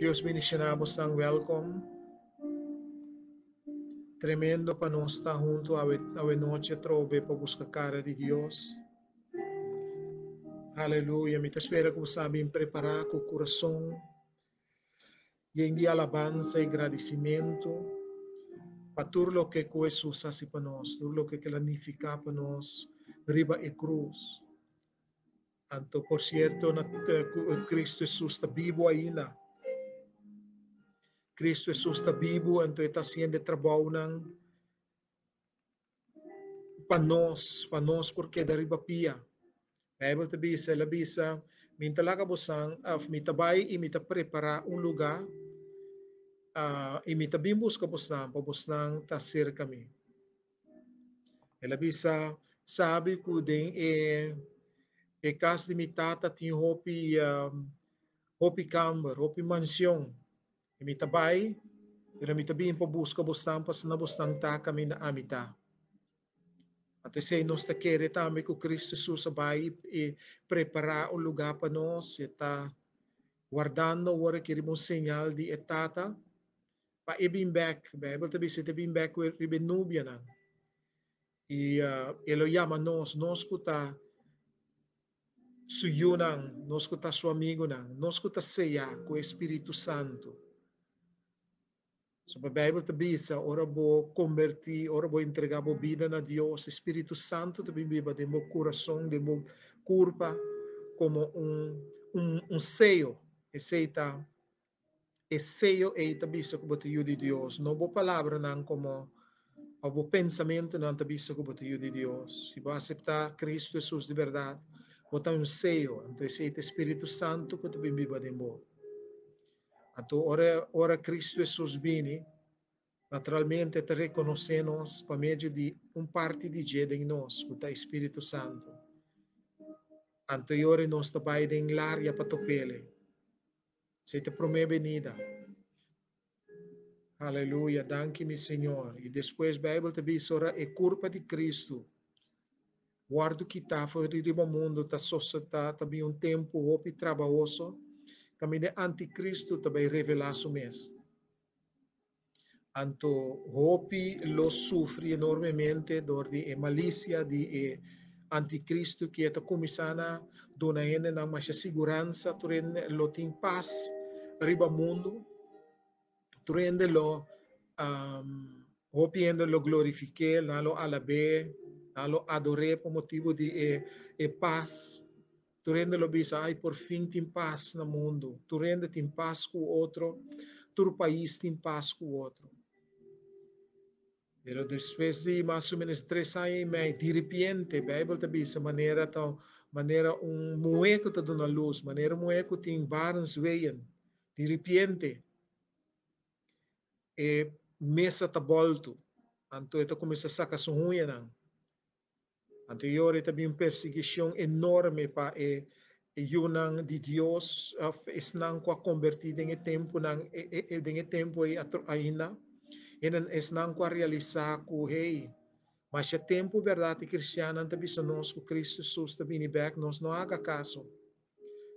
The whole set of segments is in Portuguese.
Dios ministramos ang welcome. Tremendo para nós estar junto a noite trove para buscar a cara de Deus. Aleluia. Me espera, como sabe preparar com o coração e em dia alabança e agradecimento para tudo o que Jesus faz para nós, tudo o que planifica para nós, riba e cruz. Tanto, por certo, eh, eh, Cristo Jesus está vivo ainda. Cristo Jesus está vivo, anto está haciendo trabajo ng panos, panos porque dariba pia. Bible to be sa labisa, mintalaga busang af mitabay imita prepara un lugar uh, imitabimbus kabusang pabusang tasir kami. Labisa sabi ko din e eh, e eh, kas limitata tin hopi um, hopi camber, hopi mansion. Imitabay, dinamitabihin po busko bustang pasna bustang ta kami na amita. At isa nos ta kere ta mi ko Kristo Jesus sabay e prepara o lugar pa nos ita guardando wara kiri mo senyal di etata pa ibin ibimbek Bible tabi si ibimbek we ribenubia na. I uh, ah, elo yama nos nos suyo nang nos kuta su amigo nang, nos kuta seya ko Espiritu Santo Se a Bíblia também diz, ora vou convertir, ora vou entregar minha vida a Deus. O Espírito Santo também viva de meu coração, de meu corpo, como um, um, um seio. Aceita, tá, e seio é também tá como te de Deus. Não vou palavra não como algum pensamento não também tá como te de Deus. Se vou aceitar Cristo Jesus de verdade, vou ter um seio. Então, aceita Espírito Santo que também vive de meu Ato ora, ora Cristo Jesus vini, naturalmente te reconhecemos por meio de um parte de Jeda em nós, o Espírito Santo. Anteriore nos tabai em enlaria para pele. Se te promê venida. Aleluia, danke-me, Senhor. E depois, Bíblia te diz, ora, é culpa de Cristo. Guardo que tá fora do mundo, tá sociedade, também um tempo, opi trabalhoso, também de anticristo também Su mesmo. Anto Hopi lo sofre enormemente dor de malícia de anticristo que está começando dona ene na mais segurança turende lo tem paz riba mundo turende lo um, hopiendo lo glorifique nalo alabe nalo adore por motivo de e, e paz Tu rende-lo ai por fim tem paz no mundo. Tu rende tem paz com o outro. Tu país tem paz com o outro. Pero depois de mais ou menos três anos e meio, de repente, a Bíblia diz, de maneira tão maneira um mueco está dando luz, maneira um mueco tem barras veem. De repente, e mesa está volto. Então, está começa a sacar sua unha, não. Ang teori tabi yung enorme pa eh, ah, e yunang di Dios of esnangqua convertida en el tempo nang e, e, e, en el tempo e aina en esnangqua realizar ku rei masya é tempo verdade cristiana tabi sa nós ku Cristo Jesus tabi ni back nós no haga caso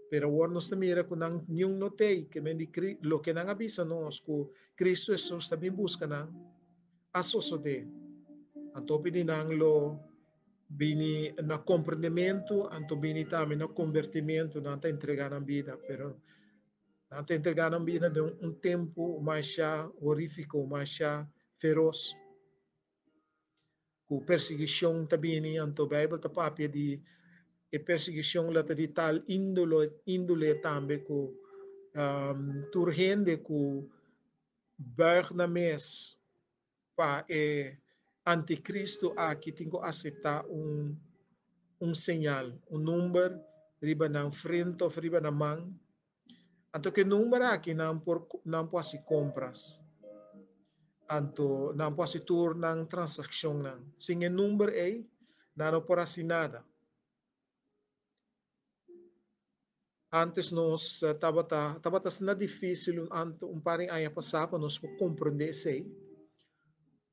pero agora nós também era com não nenhum notei ke men di lo ke não avisa nós ku Cristo Jesus tabi busca não a de a topi dinang lo bini na compreendimento, anto bini também no convertimento, não te entregar a vida, pero não te entregar a vida de um, tempo mais horrífico, mais feroz. Com perseguição também, anto Bible está papia de e perseguição lá de tal índole, índole também com um, turgende com berg na mesa para anticristo aqui tem que aceitar um um sinal, um número, riba na frente ou riba na mão. Anto que número aqui não, por, não pode ser assim compras. Anto não pode ser assim tornar transação. Não. Sem o número aí, não pode ser assim nada. Antes nós eh, tabata tabata na difícil um de aí passar para nós compreender isso aí.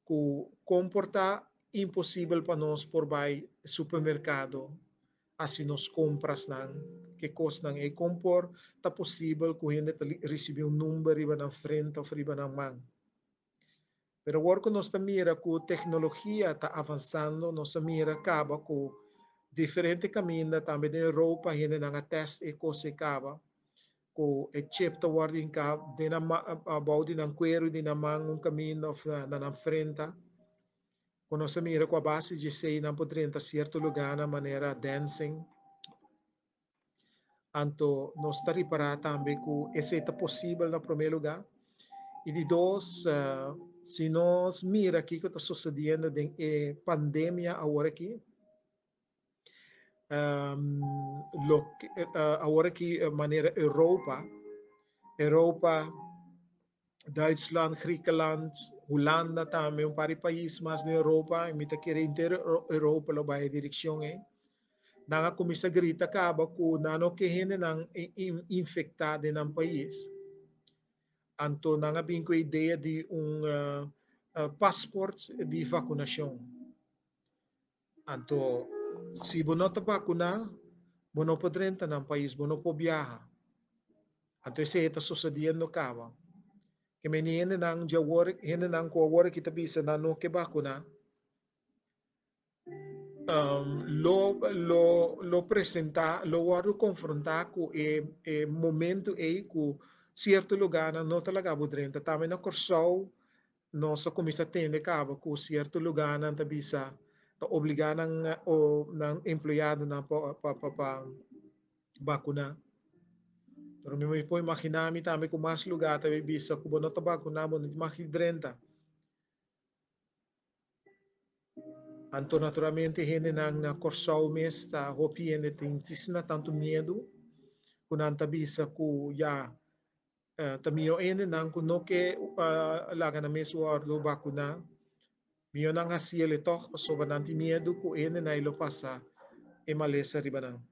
Com comporta imposible para nós por vai supermercado assim nos compras nang que cos nang e-compor ta possível ko hindi receive un number iba ng friend of iba ng man pero work nos ta mira ku tecnologia ta avançando nos mira acaba ko diferente caminho também de roupa hindi nang test e coisa acaba ko e chip ta warding ka dinama about din ang query din ang mangong caminho of na, na, na, na, na, na, na, na, na, Conosco mira com a base de sei não poderia certo lugar na maneira dancing. Anto nós está reparar também que esse é possível no primeiro lugar. E de dois, uh, se nós mira aqui que está sucedendo de eh, pandemia agora aqui, um, ehm, lo, uh, agora aqui maneira Europa, Europa, Deutschland, Griekenland, Holanda também um país, país mais na Europa, imita que inteira Europa lá vai direção é. Nanga começa a gritar acaba com nano que gente não infectada no país. Então, nanga bem com a ideia de um uh, ah, uh, ah, passaporte eh, de vacinação. Então, se você não está vacinado, você não pode entrar no país, você não pode viajar. Então, isso está sucedendo acaba kemeni hene nang jawore hene nang ko wore kitabisa na no kebakuna um, lo, lo, lo presenta, lo waru confrontar com e, e momento e com certo lugar na nota laga budrenta também na corsou nossa comissa tende kabo com certo lugar na tabisa ta obliga nang o nang empleyado na pa pa pa, pa bakuna Dormimos foi makinami tami com mais lugar também bisa cubano tabaco namo nit makidrenta. Anto naturalmente hene nang na corsau mesta hopi hene tintis na tanto medo kunanta bisa ku ya eh, tamio ene nang kunoke laga na mesu ordo bakuna Miyo nang hasiel ito, pasoba nanti miedo ku ene na ilo pasa emalesa ribanang.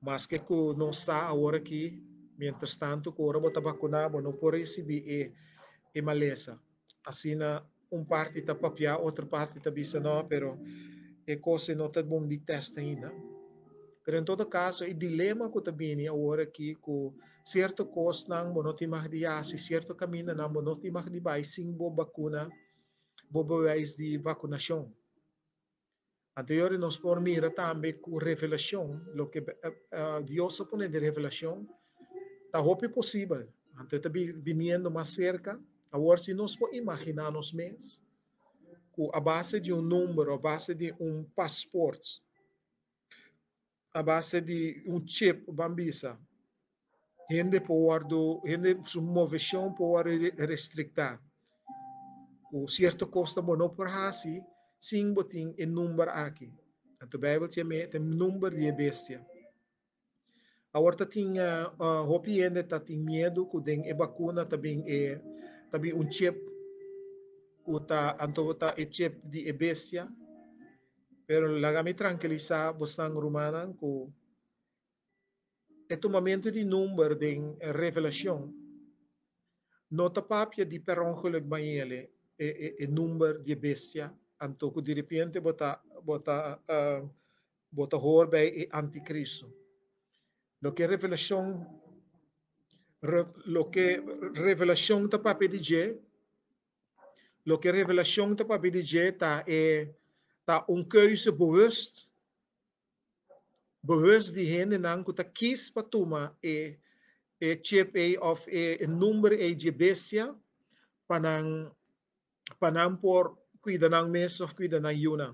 mas que ko não sa agora aqui, mientras tanto ko ora bota vacunabo não por receber e eh, e eh, maleza na um parte tá papia outra parte tá bisa não pero e eh, coisa não tá bom de testa ainda pero em todo caso e dilema ko tá bini agora que ko certo cos nang monoti mahdiya si certo caminho nang monoti mahdibay sing bo vacuna bo de vacunação a eh, eh, Dios nos permite também com revelação, o que uh, Deus põe de revelação, está roupa possível. Antes está vindo mais cerca, agora se nós podemos imaginar nos meses, com a base de um número, a base de um passaporte, a base de um chip, bambisa, gente pode, gente sua movimentação pode restritar. Com certa coisa, não por assim, sim botin e number aqui. A tua bíblia tinha eh, me tem number de bestia. A horta tinha uh, hopi ainda tá medo que den e vacuna também é também um chip que tá antobota e chip de e bestia. Pero lagami tranquiliza bosang rumanan que é o momento de número de revelação. Nota papia de per ongeluk e, e, e number de bestia. Antoku de repente bota bota uh, bota Horbe e anticristo. Lo que revelação re, lo que revelação tá para pedir lo que revelação tá para pedir tá é tá um keuze bewust bewust di hen en dan kuta kies para e e chip e of e, e número e de besia panang panang por cuida ng mes cuida ng yuna.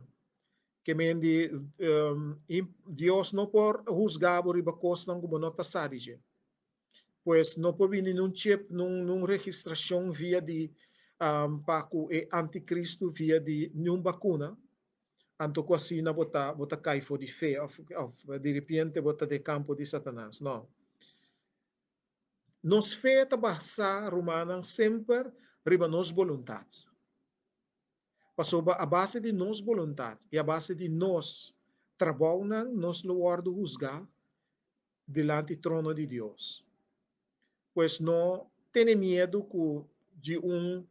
Kemendi um, ehm, Dios no por juzgabor iba kos ng gumunota sadige. Pues no por vini nun chip, nun nun registração via de um, paco e anticristo via de nun vacuna. Anto quasi na bota, bota caifo de fe of, of, de repente bota de campo de Satanás. Não. Nos fé tabassa romana sempre riba nos voluntats passou a base de nossa vontade e a base de nós trabalho na nosso lugar do juzgar delante do trono de Deus. Pois não tem medo de um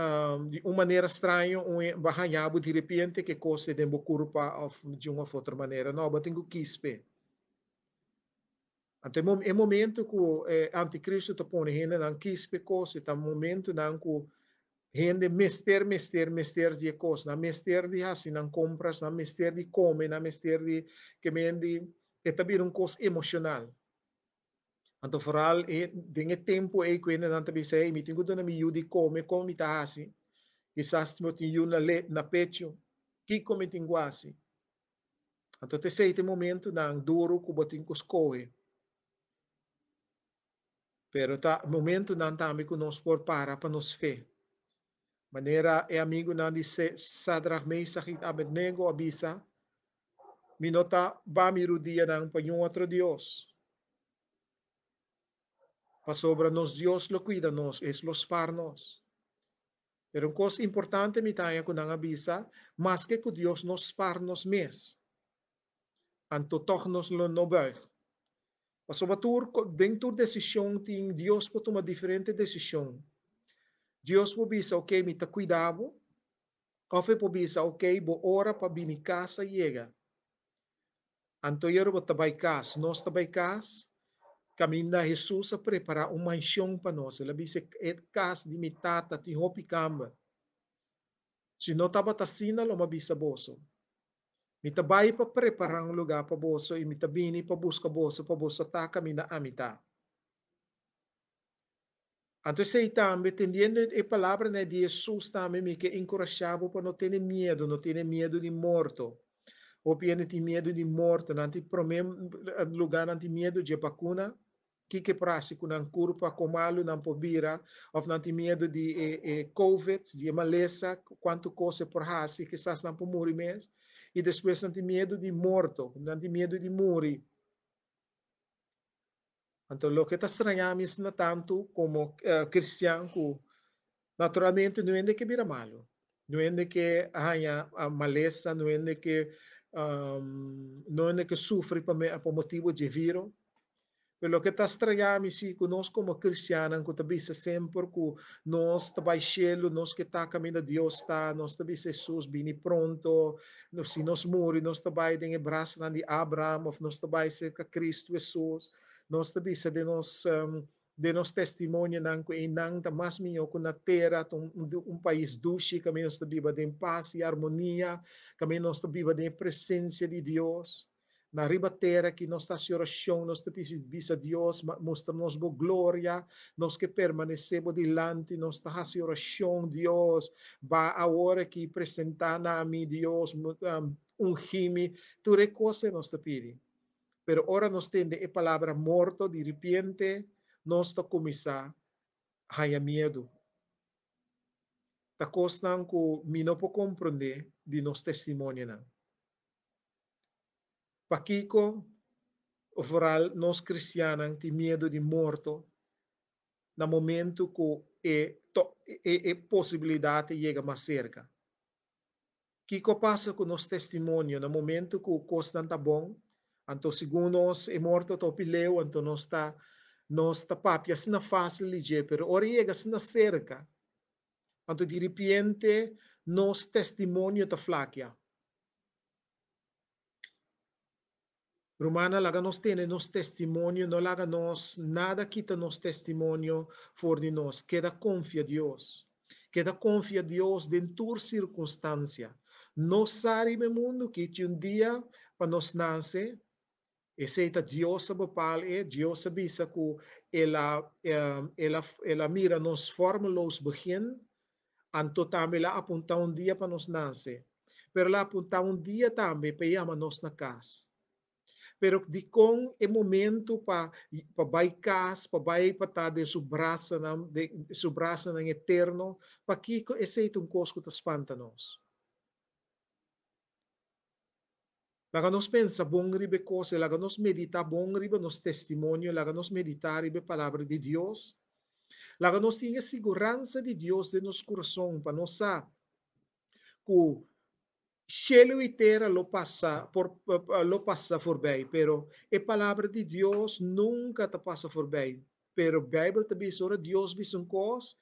um, de uma maneira estranha, um barranhabo de repente que coisa de uma curva de uma outra maneira. Não, eu tenho que esperar. Até o momento eh, que o anticristo está pondo na quispe coisa, está o momento na que Gente mister, mister, mister di cose, mister di hasi, non compras, mister di come, mister di che mendi, e tabir un cos emozionale. Anto foral e dinge tempo e quindi non tabi sei, mi tengo dona mi iudi come, come mi tahasi, e sasti mo tin na le, na peccio, chi come tinguasi. Anto te sei te momento nan duro cubotin coscoe. Pero ta momento nan tambi con nos por para pa nos fe. manera e amigo não de Sadrach, Meisach e Abednego, avisa, minota va mirudia ng panyong otro Dios. Pasobra nos Dios lo cuida nos, es los parnos. Pero ang kos importante mi tayo ko nang abisa, maske ku Dios nos parnos mes. Ang tutok nos lo nobel. Pasobatur, dentro desisyon ting Dios po tuma diferente desisyon. Dios po bisa ok mi takwidabo, kofe po bisa ok bo ora pa binikasa yega. Antoyero bo tabaykas, nos tabaykas, caminda Jesus sa prepara uma enxão para nós. Ela disse, é cas de mitata, te hopi camba. Se não estava tacina, loma bisa boso. Mitabay pa preparar um lugar pa boso e mitabini pa buska boso, pa boso tá caminda amita. Entonces ahí también, entendiendo la palabra de Jesús también, me que encorajaba para no tener miedo, no tener miedo de muerto. Ou piene tem medo de morte, não tem problema, lugar não tem medo de vacuna, que que prático, não curva, comalo, não pobira, ou não tem medo de eh, eh, COVID, de maleza, quanto coisa por raça, que estás não por morrer mesmo, e depois não tem medo de morto, não tem medo de morrer. Então, o que está estranhando não tanto como uh, eh, cristão, que naturalmente não é que vira malo, não é que arranha a ah, maleza, não é que um, não é que sofre por motivo de vírus. Pelo que está estranhando, se nós como cristãos, que também se sempre que nós também chelo, nós que está caminho de Deus, está, nós também Jesus e pronto, nós, se nós morre, nós também tem o braço de Abraão, nós também com Cristo Jesus também bisa de nós um, de nós testemunha nang ko inang tamas minyo ko na tera um país dushi kami nos vive de paz e harmonia kami nos vive de presença de Deus na riba Terra que nossa oração nós também bisa Deus mostra-nos boa glória nós que permanecemos diante nós nossa oração Deus para a hora que apresentar na mim Deus um, um tu tu nós nos pedi Pero ora nos tende a é palavra morto, de repente, nós tá começar a ter medo. Tá costan que me não pode compreender de nos testemunho. Não. Paquico, overal, nós cristianos tem medo de morto no momento que é, é, é possibilidade chega mais cerca. O que passa com nos testemunho no momento que o costa está bom? Anto segundo nós, é morto o pileu, então nós está nós está papia, se não fácil ligar, pero oriega se na cerca. Anto de repente, nós testemunho da flaquia. Romana laga nos tiene nos testemunho não laga nós nada quita nos testemunho for de nós. Queda confia Deus Queda confia Dios de toda circunstância No sabe mundo que um dia para nos nascer Exceita Deus bepaalde, Deus eh, bisa ku ela ela ela mira nos formlos begin anto também lá apunta um dia para nos nascer. Pero lá apunta um dia também para ir nos na casa. Pero de com é momento para pa vai casa, para vai para tá de su braça na de su braça na eterno, para que esse um cosco te espanta nos. Laga nos pensa bom ribe cose, laga nos medita bom ribe nos testimonio, laga nos medita ribe palavra de Deus. Laga nos tinha segurança de Deus de nos coração, para nós saber que cielo e terra lo passa por lo passa forbei, pero a palavra de Deus nunca te passa forbei. Pero Bíblia te diz, Deus diz um cos,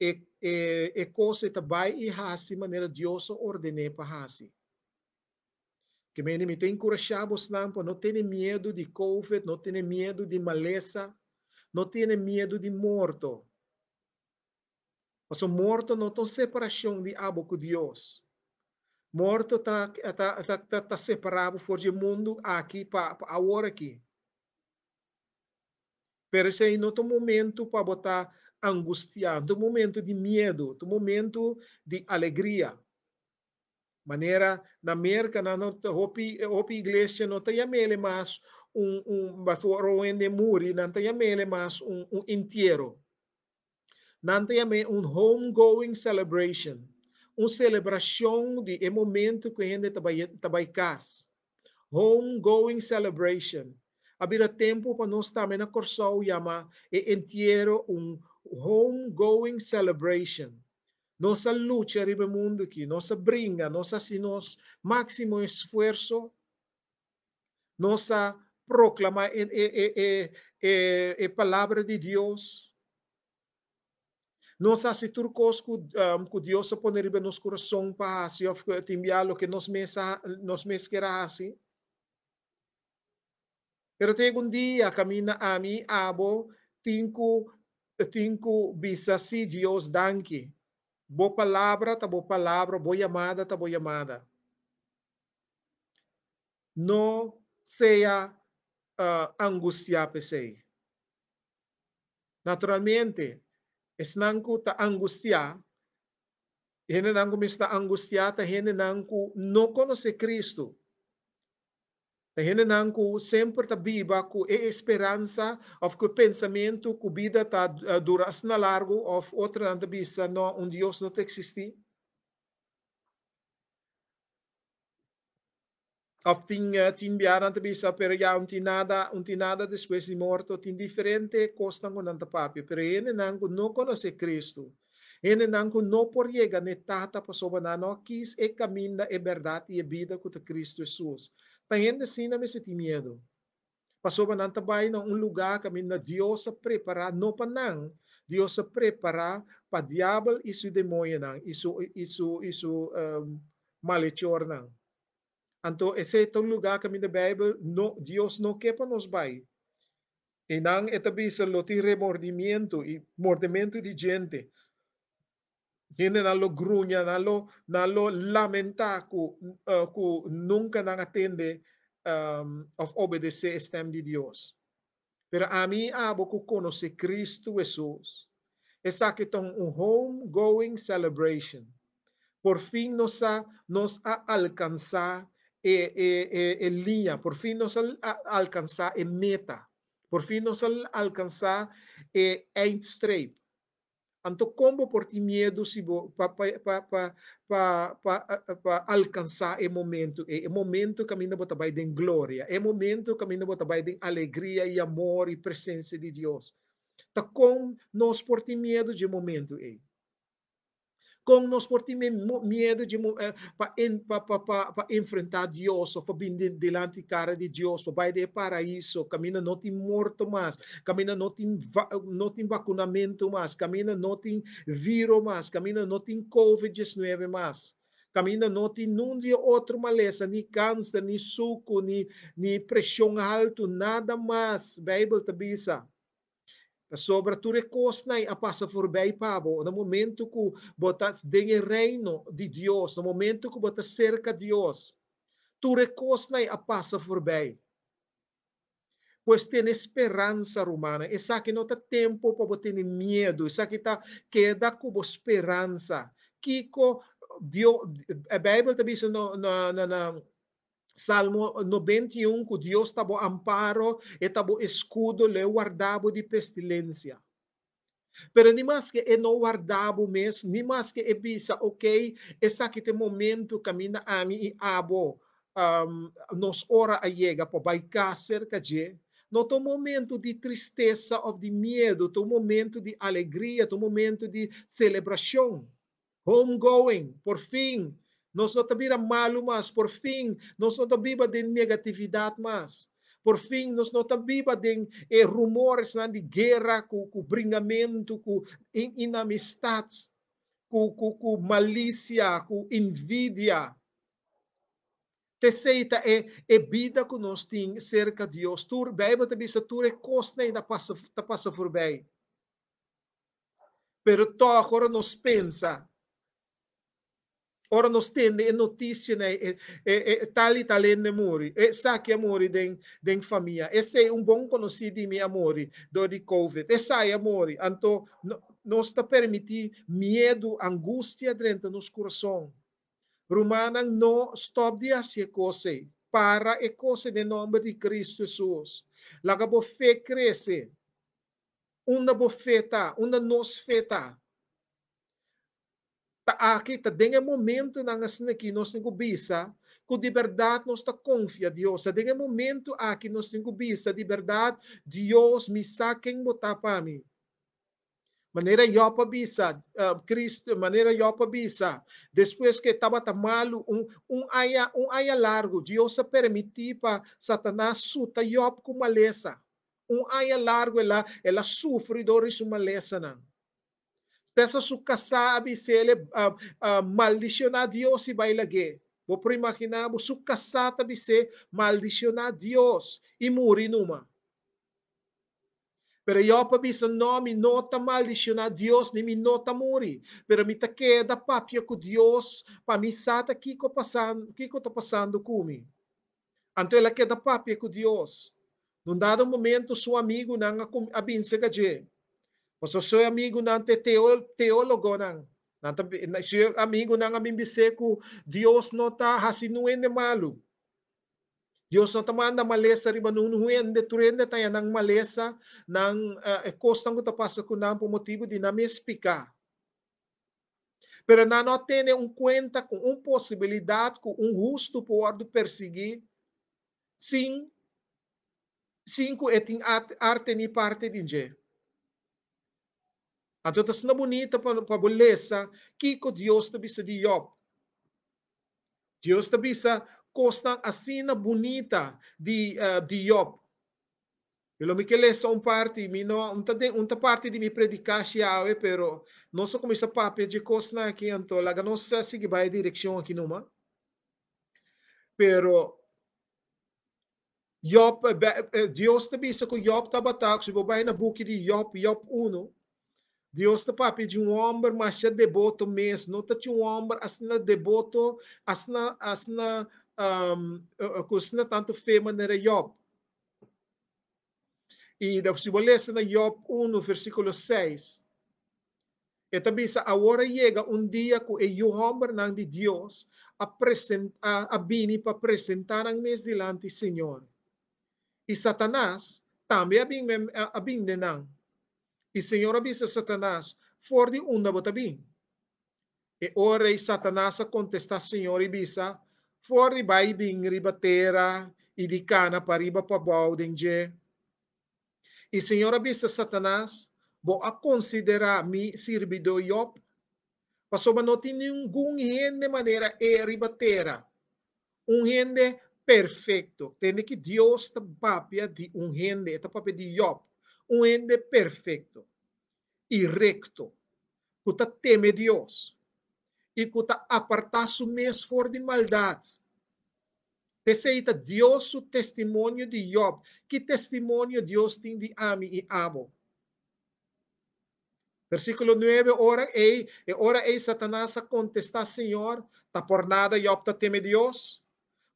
e e e cose te vai e hasi maneira Deus ordene para hasi que me me tem encorajado não tenha medo de COVID, não tenha medo de maleza, não tenha medo de morto. Mas o morto não tem separação de abo com Deus. Morto está tá, tá, tá, tá separado fora do mundo aqui, para agora aqui. Pero esse aí não tem momento para botar angustiado, tem momento de medo, tem momento de alegria maneira da merca na nota hopi hopi igreja não tem mele mas um um baforo ende muri não tem mele mas um um inteiro não tem um home going celebration uma celebração de é momento que a gente vai trabalha home going celebration haverá tempo para nós também na corção chama é inteiro um home going celebration nossa luta riba mundo aqui, nossa bringa, nossa sinos máximo esforço, nossa proclama e, e, e, e, palavra de Deus. Nós se turcos que um, Deus põe riba nos coração para se enviar o que nós mesa nós mesquera assim. Pero tem um dia camina a mim abo cinco cinco bisa si Deus danke. Bo palabra ta boa palabra, boa llamada, tá llamada. No sea ah, uh, pese Naturalmente, esnanku ta angustia, gente me está angustia, ta el nanku no conoce Cristo. na hinanan ko sempre tabiba ko e esperança of ko pensamento ko vida ta eh, duras na largo of outra na tabisa no um Deus não existe of tin uh, tin biara na tabisa pero ya um tinada um nada depois de morto tin diferente costa ko nanta papio pero hinanan ko não conhece Cristo hinanan ko não por chega netata pa sobanano kis e caminha e verdade e vida te Cristo Jesus Tangendo-se-na me senti medo. Passou para também um lugar que a Deus prepara no panang. Deus prepara pa diabo isu seu demônio nang, isu, isu, isso um, malhechor nang. Anto ese é lugar kami a Bible no Deus no quer para nos vai. E nang etabi sa loti remordimiento, e mordimento di gente. Y en grunya, dalo, nalo lamenta ku, eh, nunca han atende um, of obedecer este de Dios. Pero a mí abo ah, conoce Cristo Jesús. Es una home going celebration. Por fin nos ha, nos alcanzado eh, eh, el eh, por fin nos ha alcanza en meta, por fin nos ha alcanzar straight straight. Então, como por ti medo se para alcançar o momento, é momento que para trabalhar em glória, é momento que para trabalhar em alegria e amor e presença de Deus. Então, tá como nós por ti medo de momento é? com nós por ter medo de para enfrentar Deus, para vir delante cara de Deus, para ir para o paraíso, camina não tem morto mais, camina não tem, não tem vacunamento mais, camina não tem vírus mais, camina não tem Covid-19 mais camina não tem nenhum de outra maleza, nem câncer, nem suco, nem, nem pressão alta, nada mais. Bible te visa Sobra tu recosnai a passa bem pablo no momento que botas dentro do reino de Deus, no momento que botas cerca de Deus, tu recosnai a passa bem Pois tem esperança romana, essa que não está tempo para ter medo, essa que está queda com esperança. Kiko, Deus, eh, a Bíblia também diz na, na, na, Salmo 91, que Deus está amparo, está bom escudo, le guardabo de pestilência. Pero nem mais que eu não guardabo mes, nem mais que eu visa, ok, esse aqui tem momento, caminha a mim e abo, um, nos ora a chega, para baixar cerca de, não tem momento de tristeza ou de medo, tem momento de alegria, tem momento de celebração. Homegoing, por fim, nós não tabira malu mas, por fim, nós não tabiba de negatividade mas. Por fim, nós não tabiba de eh, rumores na de guerra, com, com bringamento, com in, com, com, com malícia, com invidia. Terceira é é vida que nós tem cerca de Deus. Tur, Bíblia também se tur é costa ainda passa passa por bem. Pero agora nós pensa Ora nós temos notícia, né? e é, tal e tal ne muri. É sa que mori den, den família. Esse é um bom conhecido de mim, amore, do de COVID. Esse é amore. Então, nós está permitir medo, angústia dentro do nosso coração. romana não stop de fazer coisas para e coisas de nome de Cristo Jesus. Laga bo fé cresce. Uma bofeta feta, uma nos feta aqui kita ah, dengan momento que sinaki nos bisa que de verdade nós está confia Deus. Tem um momento aqui nós temos vista de verdade Deus me saque quem botar para mim. Maneira eu para vista, uh, eh, Cristo, maneira eu para vista. Depois que estava malo, um um aia um aia largo, Deus se permitiu para Satanás suta eu com maleza. Um aia largo ela ela sofre dores uma lesa não. dessa suca sabe se ele uh, uh, maldicionar Deus si vai lague. Vou por imaginar, vou suca sabe se maldicionar Deus e muri numa. Pero yo pa bisa no, mi nota maldicionar Dios ni mi nota muri. Pero mi ta queda papia ku Dios pa mi sata kiko pasando, kiko ta pasando kumi. Anto ela queda papia ku Dios. Num dado momento, su amigo não abinse gaje. Você seu amigo não é teólogo, não. Seu amigo não é amigo seco. Deus não está hasinuende malo. Dios na tamaan na malesa riba nunuhuyan de turende tayo ng malesa ng uh, ah, kostang ko tapasa ko na pumotibo di na mespika. Pero na não tem um cuenta com uma possibilidade, com um justo pode perseguir, sim, cinco é tem arte ni parte de dinheiro. At ito na bonita pabulesa, kiko Dios na bisa diyop. Dios na bisa, costang asina bonita di uh, eh, diyop. Pelo mi che lesa un parte, mi no, un tade, un ta parte di mi predicaci ave, però non so come sa papia di costna che anto la não si se vai direzione aqui numa. Pero Job, eh, Dios te bisa ko Job tabatak, si vai na buki di Job, Job 1, Dios te papi de un hombre mas é devoto mesmo, não te um homem asna devoto, asna asna um, kusna tanto fé maneira Job. E da se você na Job 1 versículo 6. E também sa agora chega un dia e o homem não de Deus a present a bini pa apresentar ang mes diante Senhor. E Satanás também abin abin denang E Senhor disse a Satanás, for de onde botabim. E o rei Satanás contesta Senhor e disse, for de bai bim ribatera, e de cana pariba pabaldenje. E Senhor disse a Satanás, vou considerar-me servido Job, mas mas não tem nenhum rende maneira e ribatera. Um rende perfeito. tende que Deus papia de um rende, tá papia de Job un ente perfecto y recto, que teme Dios y que aparta su mesfor de maldad. Receita Deus o testemunho de Job. Que testemunho Deus tem de ami e amo? Versículo 9, ora ei, ora ei Satanás a contestar, Senhor, tá por nada Job tá teme Deus?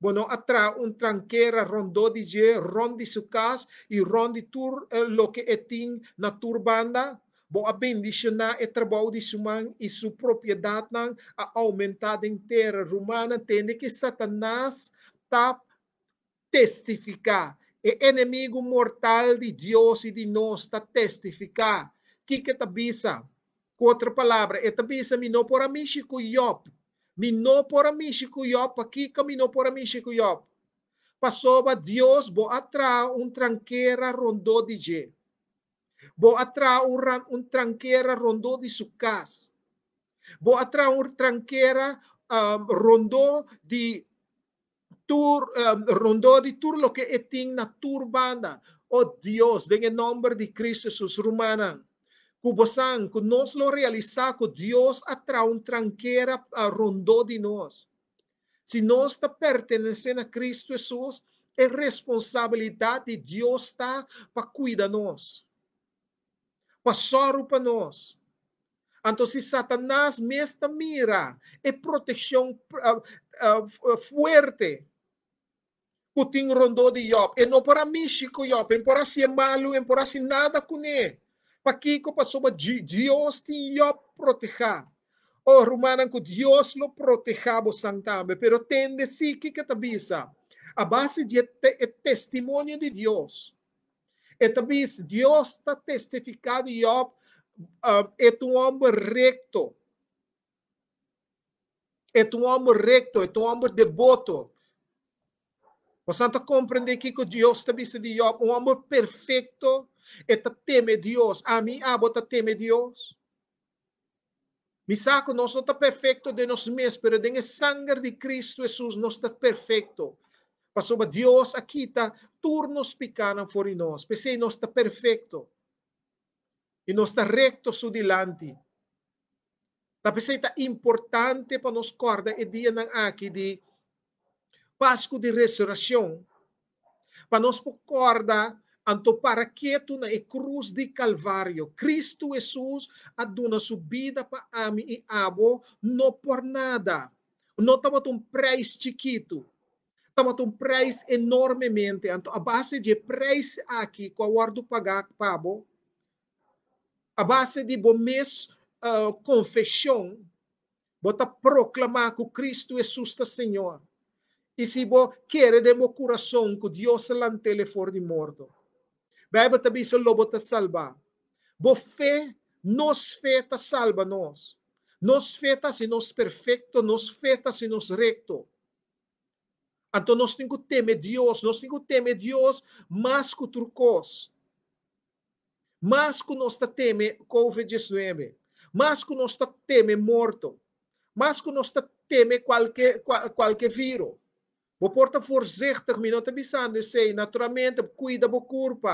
Bueno, atrás un tranquera rondó DJ, rondi su sua y rondi tur eh, lo que etin na sua banda. Bo a bendicionar e trabalho de mãe e sua propriedade nan a aumentada em terra romana, tende que Satanás tá testificar. E inimigo mortal de Deus e de nós tá testificar. Que que tabisa? Com outra palavra, é tabisa minou por a mim, Chico Iop. Minó por mim, Chicuyop, aqui caminou por mim, Chicuyop. Passou a Deus, bo atrás, um tranqueira rondou de G. Bo atrás, um, um tranqueira rondou de Sucas. Bo atrás, um tranqueira um, rondou de tur, um, rondou de tur, lo que é na turbana. Oh Deus, o nome de Cristo, Jesus, romanos. Cubosanco, nós lo realizar que Deus atrai um tranqueira a rondou de nós. Se nós está pertencendo a Cristo Jesus, é responsabilidade de Deus está para cuidar nós. Para para nós. Então, se Satanás mesmo mira, é proteção uh, uh, forte que tem rondou de Job. E não para México, Job, é para se é malo, e para se nada com ele. Paki ko pasoba Dios ti yo proteja. O oh, rumanan ko Dios lo proteja bo santame, pero tende si que catabisa. A base de é testemunho de Deus. E tabis Deus está testificado Job uh, ah, é um homem recto. É um homem recto, é um homem devoto. Você está compreender que Deus está dizendo de Job, um homem perfeito, esta teme Deus A mim, a ah, bota teme Deus me que nós não está perfeito de nós mesmos, pero de sangue de Cristo Jesus nós está perfeito. Passou para Deus aqui está turnos picanam por nós. Pensei nós está perfeito. E nós está recto su dilante. Tá pensei está importante para nós corda e dia na aqui de Páscoa de ressurreição. Para nós corda anto tu na e cruz de Calvário Cristo Jesus aduna subida para ami e abo, não por nada. Não estava um preço chiquito. Estava um preço enormemente. Anto, a base de preço aqui, que eu guardo pagar para abo, a base de bom mês, uh, ah, confissão, bota proclamar que Cristo Jesus está Senhor. E se bo querer de meu coração que Deus lhe telefone de morto, Bíblia também se lobo te salva. Bo fé, nos fé salva nos assim, Nos fé se nos perfeito, assim, nos fé se nos reto Então nós temos que temer Deus, nós temos que temer Deus mais que turcos. Mas que nós teme COVID-19. Mas que nós teme morto. Mas que nós teme qualquer, qualquer vírus. Vou porta forzer, terminou te avisando, sei, naturalmente, cuida do corpo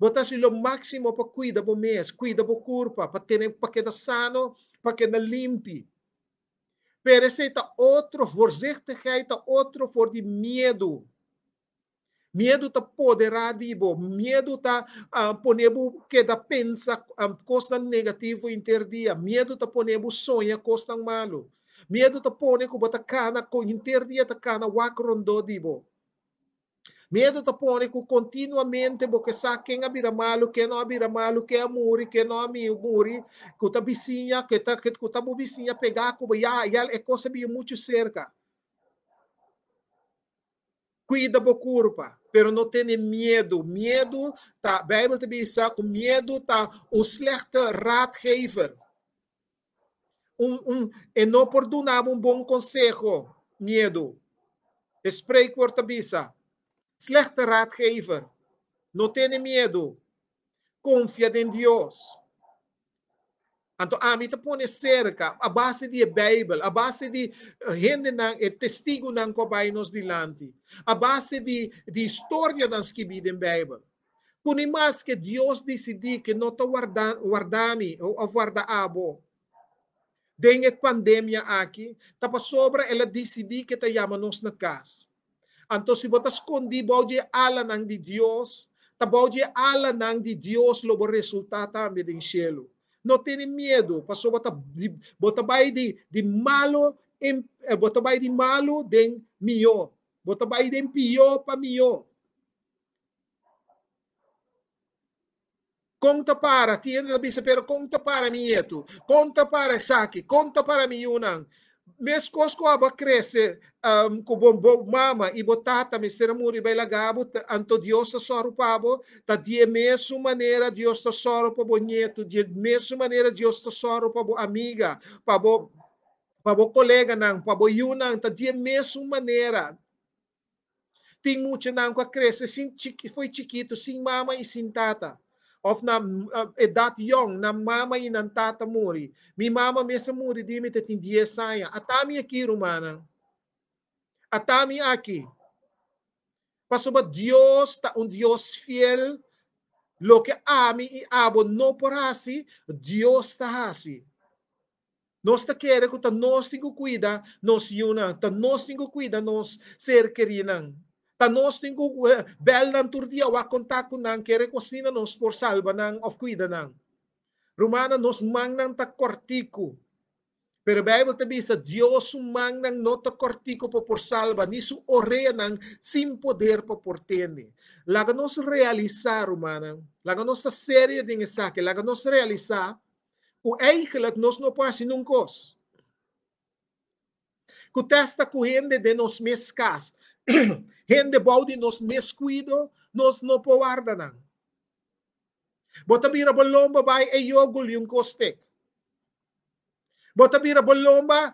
Botas o máximo para cuidar do mês, cuida do corpo, para ter para quedar sano, para que quedar limpo. Pero está outro é outro for de medo. Medo está poderado, medo está uh, que da pensa um, ah, coisa negativa interdia, medo está ponendo sonha coisa malo, medo está ponendo que bota cana com interdia tá cana wacrondo dibo. Medo tá pone continuamente porque sabe quem abira malo, quem não abira malo, quem amuri, é quem não é muri que tá vizinha, que tá que tá vizinha pegar como já, já é coisa bem muito cerca. Cuida do curva, pero não tenha medo. Medo, tá, a Bíblia também diz que medo tá o slechte raadgever. Um, um, e é não perdonava um bom conselho, medo. Spreekwoord te bisa slechte raadgever. Não tenha medo. Confia em Deus. Então, a mim põe cerca, a base de Bíblia, a base de gente, eh, é eh, testigo não que nos dilante, a base de, de história da escrita em Bíblia. Por mais que Deus decidi que não te guarda, guardami ou guarda abo, dengue pandemia aqui, tapa sobra ela decidi que te chama nos na casa. Anto sibotas kondi bauji ala nang di Dios, tabauji ala nang di Dios lobo resultata me din cielo. Não tenha medo, passou bota bota bai de de malo em bota bai de malo den mio, bota bai den pio pa mio. Conta para, tiene la bisa, pero conta para mi eto, conta para Saki, conta para mi unang meskos ko aba krese um, kubombo mama ibo tata misera muri bela gabo anto Dios ta soro pabo ta die mesmo maneira Dios ta soro pabo nieto die mesmo maneira Dios ta soro pabo amiga pabo pabo colega nang pabo yunang ta die mesmo maneira tem mucho nang kwa krese sim foi chiquito sim mama e sim tata of na uh, eh, edat yong na mamay ng tata Mi mama mesa muri dimit et hindi esaya. Atami e aki rumana. Atami aqui. Pasuba Dios ta un Dios fiel. Lo que ami e abo no porasi, Dios ta hasi. Nós ta quere que ta nós tingo cuida, nós yuna, ta nós tingo cuida, nos ser querinan. tanos ning eh, bel nan turdia wa kontakun nang kere kosina nos por salva nang of cuida nang. Romana nos mang nang ta cortico. Pero Bible também diz, Deus humang nang nota cortico po por salva, nisso orrea nang sin poder po por tene. Laga nos realizar, rumana laga nos a sério de saque, laga nos realizar, o eigenlijk nos no pasi nunca. Kutesta kuhende de nos meskas, Gente baudi nos descuido, nos não pode Bota botamira bolomba vai e yo gulium costec. Bota bira bolomba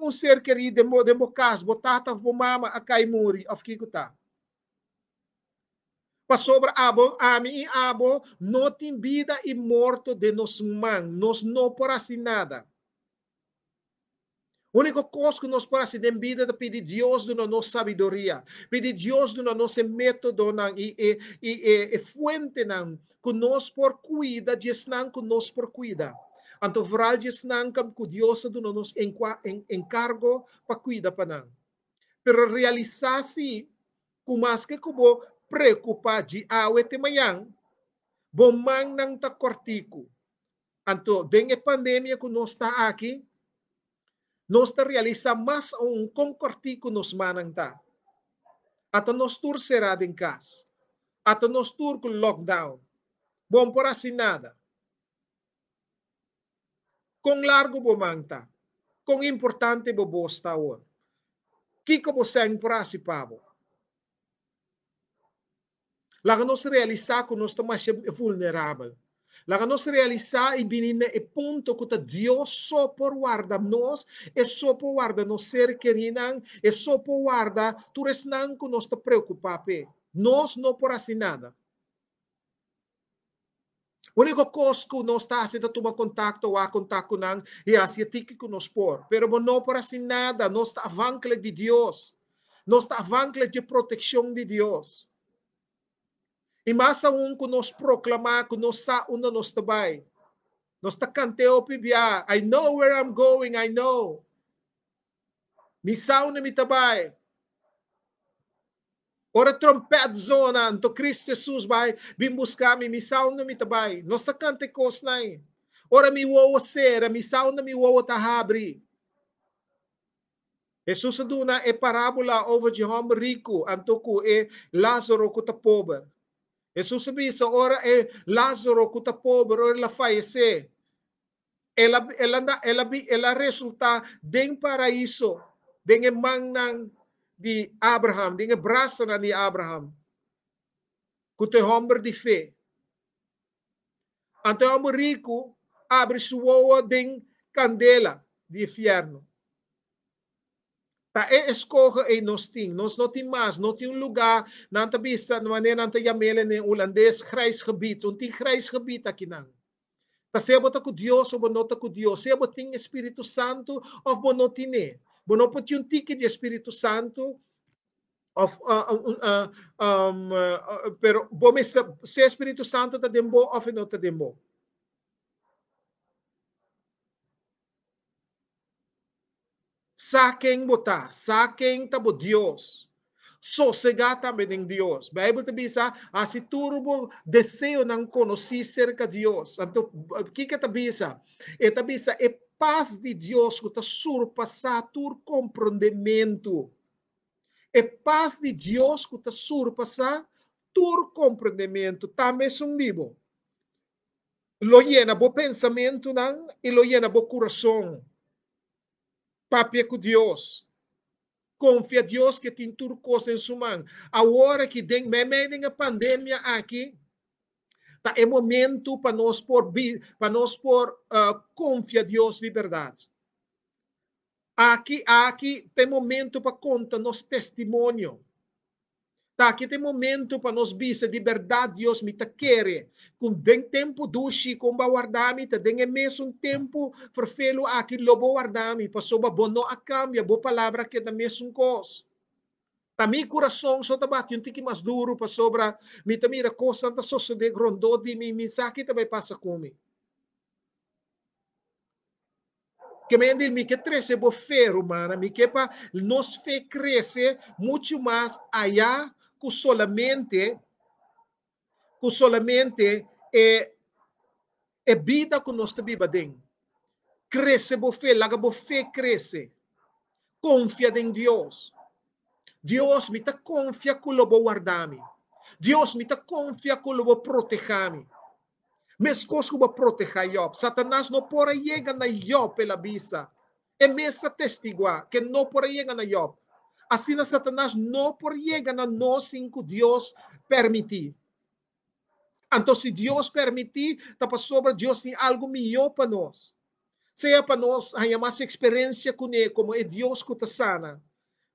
um ser querido de Mocas, botata bomama a Kaimuri, of Kikuta. sobre abo, ami e abo, tem vida e morto de nos man, nos não por nada única coisa que nós para se vida é pedir Deus de nossa sabedoria, pedir Deus de nosso método e, e, e, e, fuente que nós por cuida, Deus que nós por cuida. Então, vral nós que Deus de nos encargo para cuidar para nós. Pero realizar-se com mais que como preocupar de awe temanhã, bom man não tá cortico. Então, vem a pandemia que nós está aqui, nos realiza más aún con nos mananta. Ato nos tur será en casa. Ato nos tur con lockdown. Bom por así nada. Con largo bomanta. Con importante bobosta on. Kiko bo sen por así pavo. Lá nos realizar com nós estamos vulnerável. vulnerável Laga nossa realidade e binine e ponto só por guarda nos, e guarda nos ser querida, e tu turesnan que nos te preocupape. Nós não por assim nada. O único cosco não nós está a tomar contato ou contato com e a tique com nos por. Pero não por assim nada. Nós está avancle de Deus. Nós está avancle de proteção de Deus. E massa um que nos proclamar que nós sa onde nos está vai. Nós está cantando pibia. I know where I'm going, I know. Mi sa onde mi vai. Ora trompet zona, anto Cristo Jesus vai, vim buscar mi, mi sa onde mi vai. Nós está cantando Ora mi uou ser, mi sa onde mi uou tá Jesus aduna é parábola over de homem rico, anto que é Lázaro que te pobre. Jesus eh, disse, ora è eh, Lazzaro cuta povero e la e la Ela, ela, ela, la resulta deng paraíso, deng emang nang di Abraham, deng e brasa na e di Abraham. Cuta hombre de fe. Então, o rico abre sua deng candela de inferno. Ta e escorre e nos ting, nos não temos mais, não temos um lugar, não temos bisa, não é não te jamele nem holandês, grijs gebied, um tem grijs gebied aqui não. Ta se bota com Deus ou não tá com Deus, se bota o Espírito Santo ou não tem né. Bono pode um tique de Espírito Santo, of uh, uh, uh, um, uh, pero bom se Espírito Santo tá dembo ou não tá dembo. Saquem botar, saquem tabo Deus. Sossegar também em Deus. Bible Bíblia te diz, ah, turbo desejo não conhecer cerca de Deus. Então, o que que te diz? E te diz, é paz de Deus que te surpassa tur compreendimento. É paz de Deus que te surpassa tur compreendimento. Também é um livro. Lo llena bo pensamento não, e lo llena bo coração papia com Deus. Confia Deus que tem tudo coisa em sua mão. A hora que tem, mesmo a pandemia aqui, tá, é momento para nós por, para nós por uh, ah, confia Deus liberdade. Aqui, aqui tem momento para contar nosso testemunho tá che tem momento para nos bisa de verdade Deus me te querer com deng tempo dushi com ba me te deng mes um tempo ferfelo aki lobo wardami pa soba bono a cambia boa palavra que da mesmo cos. Tami coração só tabat um tiki mais duro para sobra coisa tá só se de grondo di mi mi saki também passa comigo. que diz me que trece bo fé humana, me que para nos fe crescer muito mais allá que solamente que solamente é é vida que nós temos tem. Cresce bofe, fé, larga boa fé cresce. Confia em Deus. Deus me tá confia que lo vou guardar-me. Deus me tá confia que lo vou proteger-me. Mas como proteja vou proteger Job. Satanás não pode chegar na Job pela visa. É mesa testiguar que não pode chegar na Job. Assim, Satanás não chegar a nós que Deus permitir. Então, se Deus permitir, para sobre Deus tem algo melhor para nós. Seja para nós, a mais experiência com Ele, como é Deus que está sana.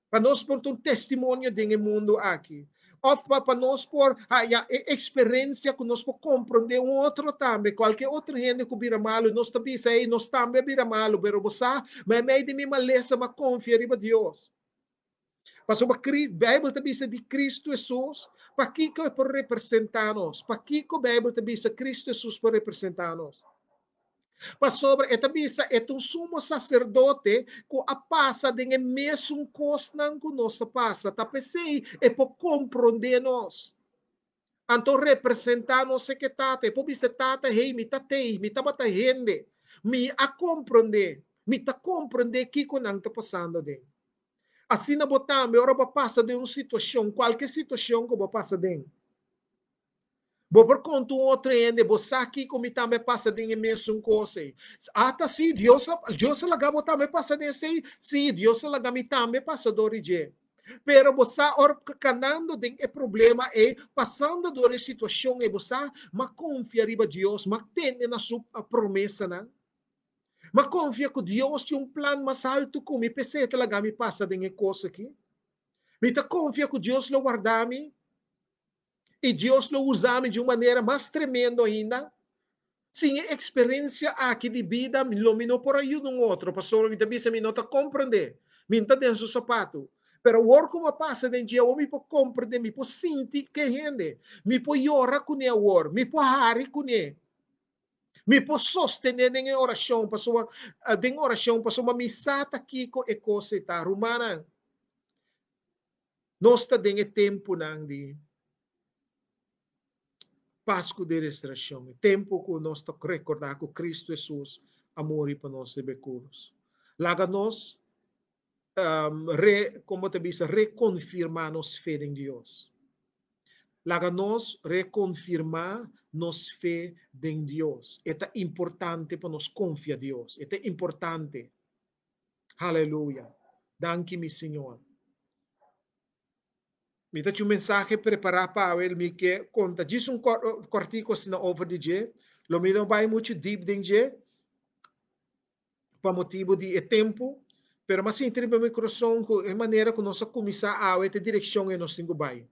Para nós, por um testemunho um mundo aqui. Ou para nós, por a experiência que nós podemos compreender um outro também. Qualquer outro gente que vira malo, nós também, sei, nós também vira mal, Pero você, mas é meio de mim, maleza, mas confia em Deus. Mas uma Bíblia também diz de Cristo Jesus. Para que é para representar-nos? Para que a Bíblia também diz Cristo Jesus para representar-nos? Mas sobre esta missa, é um sumo sacerdote que a passa de mesmo costa que nós passa. Tá pensei, é para compreender nós. Então representar nós que tata, é para visitar tata, hey, me tatei, me taba rende, me a compreender, me tá compreender que que está passando dentro. Assim na botambe, ora bo passa de uma situação, qualquer situação que você passa de. vou por conta um outro ende, bo aqui como também passa de em mesmo coisa. até se Deus, Deus laga bo também passa de se, sim Deus laga me também passa do origem. Pero você ora canando de é problema é passando uma situação é você mas confia riba Deus, mas tem na sua promessa, não Maconfia que Deus tem um plano mais alto com me pensei que ela me passa de coisa aqui. Me tá confia que Deus lo guarda e Deus lo usa de uma maneira mais tremenda ainda. Sim, experiência aqui de vida me iluminou por aí um outro. Pastor, me disse me não tá compreender. Me tá dentro do sapato. Pero o orco me passa de dia, eu me po compreender, me po sentir que rende. Me po llora com o me po hari com ele. Mi può sostenere in oração, per sua, uh, in orazione per sua misata kiko e cose ta rumana. Nosta denge tempo nang di Páscoa de restauração, tempo que nós recordar com Cristo Jesus amor para nós e becuros. Laga nós, um, ehm, re, como te disse, reconfirmar nossa fé em Deus. Háganos reconfirmar nossa fé em Deus. É es importante para nos confiar em Deus. É importante. Aleluia. Danke, mi Señor. Me dá um mensagem preparado para o me que conta diz um cortico se na over DJ, lo me vai muito deep DJ, para motivo de tempo, pero mas sim, tem meu microfone, é maneira que nós começar a ah, esta direção e nós temos vai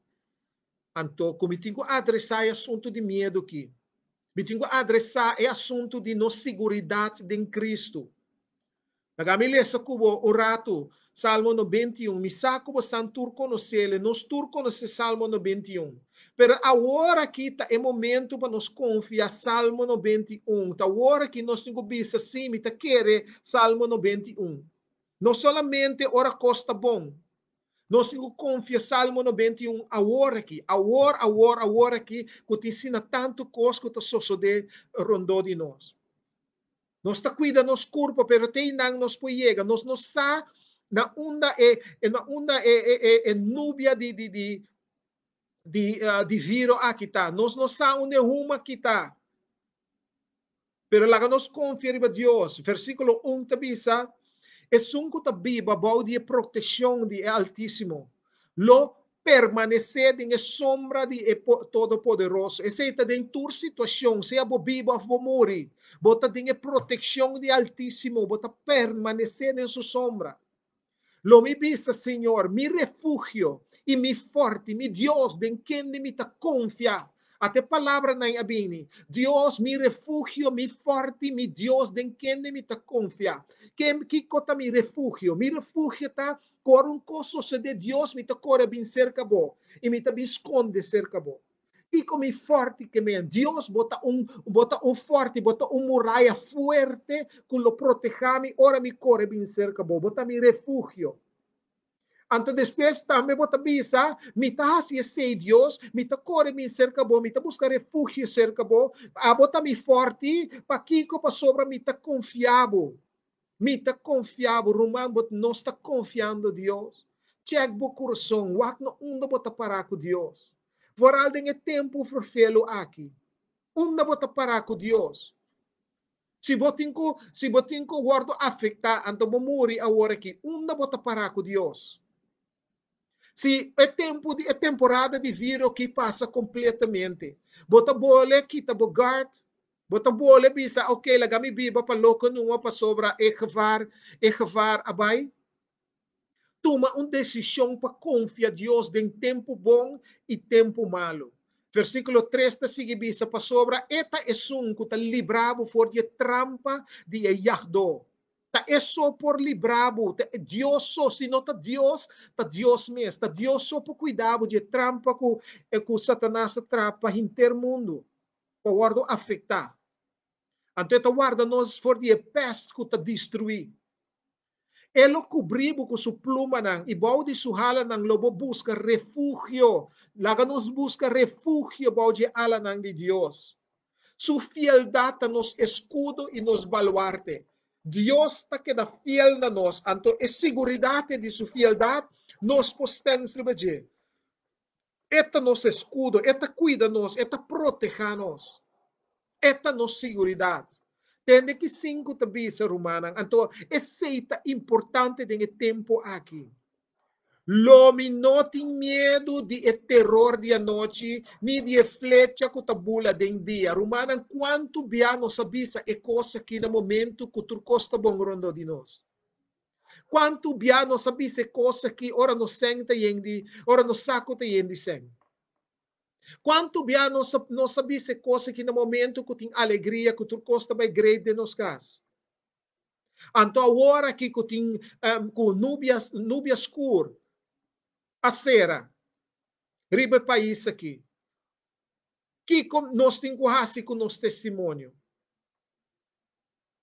anto, como adressar é assunto de medo aqui. Me adressar é assunto de nossa segurança em Cristo. Nagamilesa kubo orato, Salmo 91, e kubo san Santurco no sele, nos turco no se Salmo 91. Pero agora aqui tá é momento para nos confiar Salmo um. Tá agora que nós temos bisa sim, ta querer Salmo um. Não somente ora costa bom, nós confessarmos novamente a agora aqui, agora, agora, agora aqui, que te ensina tanto coisa que te de rondou de nós. Nós está cuida nos corpo, pero tem não nos chega, nós não sabe na onda é, é na onda é, é, é, é núbia de de de de, uh, de viro aqui tá nós não sabemos onde uma aqui tá pero lá nos confirma Deus versículo 1 também sabe es un biba de protección de Altísimo. Lo permanecer en la sombra de Todopoderoso. poderoso Essa está tu tu situación, se vivo bobiba vou morir, bota de protección de altísimo bota permanecer en su sombra. Lo mi visa, Señor, mi refugio y mi fuerte, mi Dios, de quien de me ta Até palabra palavra na abini. Dios, mi refugio, mi fuerte, mi Dios, de quem me te confia. Que que mi refugio? Mi refugio está con um coso se de Dios, me te bien cerca bo. E me te esconde cerca bo. con mi fuerte que me Deus bota un bota un forte, bota un muralha fuerte con lo proteja mi, ora mi corre bien cerca bo. Bota mi refugio. Antes depois também vou bisa, mita se sei Deus, mita corre me cerca bom, mita busca refúgio cerca bom, a bota me forte, pa kiko pa sobra mita confiável. Mita confiável, rumam bot nós está confiando Deus. Check bo coração, wak no unda bota parar com Deus. Voral den é tempo forfelo aqui. Unda bota parar com Deus. Se botin se si botin guardo afecta, anto bomuri a hora aqui. Unda bota parar com Deus. Se é tempo de, é temporada de vir o que passa completamente. Bota bola bo bogart. Bota bola bisa ok lagami biba para loco numa para sobra e é gevar e é gevar abai. Toma uma decisão para confiar Deus em tempo bom e tempo malo. Versículo 3 da Sigibisa para sobra eta é sunco, ta tá librabo for de trampa de Yahdo. Ta tá, é só por librabo, ta tá, Dioso, sino ta Dios, ta tá Dios está ta só por cuidado de trampa com eh, com Satanás atrapa intermundo. o guardo afetar Ante então, então, ta guarda nós for de peste que ta destruir. Elo é cubribo com sua pluma e ibao balde sua hala nang lobo busca refúgio Laga nos busca refúgio balde ala nang de Dios. fiel fieldade nos escudo e nos baluarte. Dios está queda fiel na nós. Então, a segurança de sua fieldade, nós postemos trabalhar. Eta nos escudo, eta cuida nós, eta proteja nós. Eta nossa segurança. Tende que cinco tabis ser humana. Então, essa é importante tem tempo aqui. L'uomo não tem medo de terror de noite, nem de flecha com tabula de dia. Romana, quanto biano sabia é coisa que no momento que tu costa bom rondo de nós. Quanto biano sabia é coisa que ora no senta e ora no saco te yendi sem. Quanto biano não sabia é coisa que no momento que tem alegria que tu costa bem grande de nos casa. Então, agora que tem um, com nubia, nubia escura, a cera, riba país aqui, que nós encorrasse com nosso testemunho.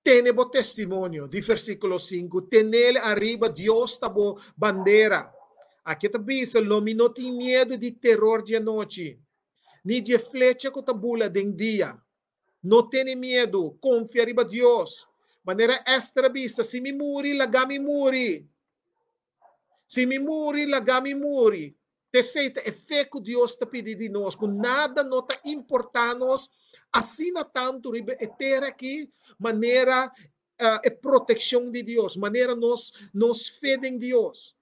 Tenebo testemunho, de versículo 5, tenele arriba Deus tá bandeira. Aqui está bisa, lomi não tem medo de terror de noite, nem de flecha com tabula de dia. Não tem medo, confia arriba Deus. Maneira extra bisa, se me muri, laga me muri. Se me muri, lá me muri. Terceira, é fé que Deus está pedindo de nós, com nada não está importando-nos, assim tanto, é ter aqui maneira, uh, eh, é proteção de Deus, maneira nós, nós fé em Deus.